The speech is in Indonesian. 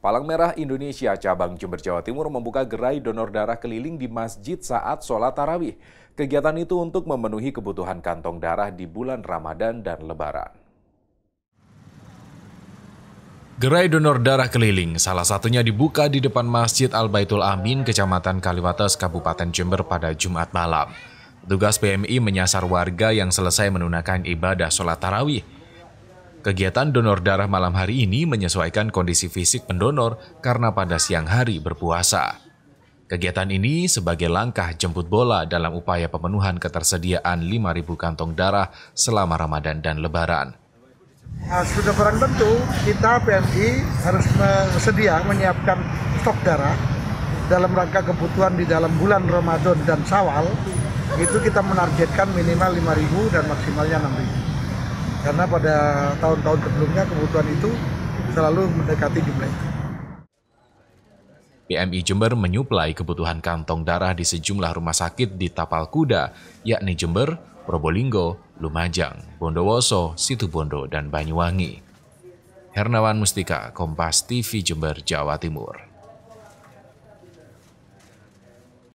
Palang Merah Indonesia cabang Jember Jawa Timur membuka gerai donor darah keliling di masjid saat sholat tarawih. Kegiatan itu untuk memenuhi kebutuhan kantong darah di bulan Ramadan dan Lebaran. Gerai donor darah keliling, salah satunya dibuka di depan Masjid Al-Baitul Amin, Kecamatan Kaliwates, Kabupaten Jember pada Jumat malam. Tugas PMI menyasar warga yang selesai menunaikan ibadah sholat tarawih Kegiatan donor darah malam hari ini menyesuaikan kondisi fisik pendonor karena pada siang hari berpuasa. Kegiatan ini sebagai langkah jemput bola dalam upaya pemenuhan ketersediaan 5.000 kantong darah selama Ramadan dan Lebaran. Nah, sudah barang tentu kita PMI harus bersedia menyiapkan stok darah dalam rangka kebutuhan di dalam bulan Ramadan dan Sawal. itu kita menargetkan minimal 5.000 dan maksimalnya 6.000 karena pada tahun-tahun sebelumnya kebutuhan itu selalu mendekati jumlah itu. PMI Jember menyuplai kebutuhan kantong darah di sejumlah rumah sakit di Tapal Kuda, yakni Jember, Probolinggo, Lumajang, Bondowoso, Situbondo, dan Banyuwangi. Hernawan Mustika, Kompas TV Jember, Jawa Timur.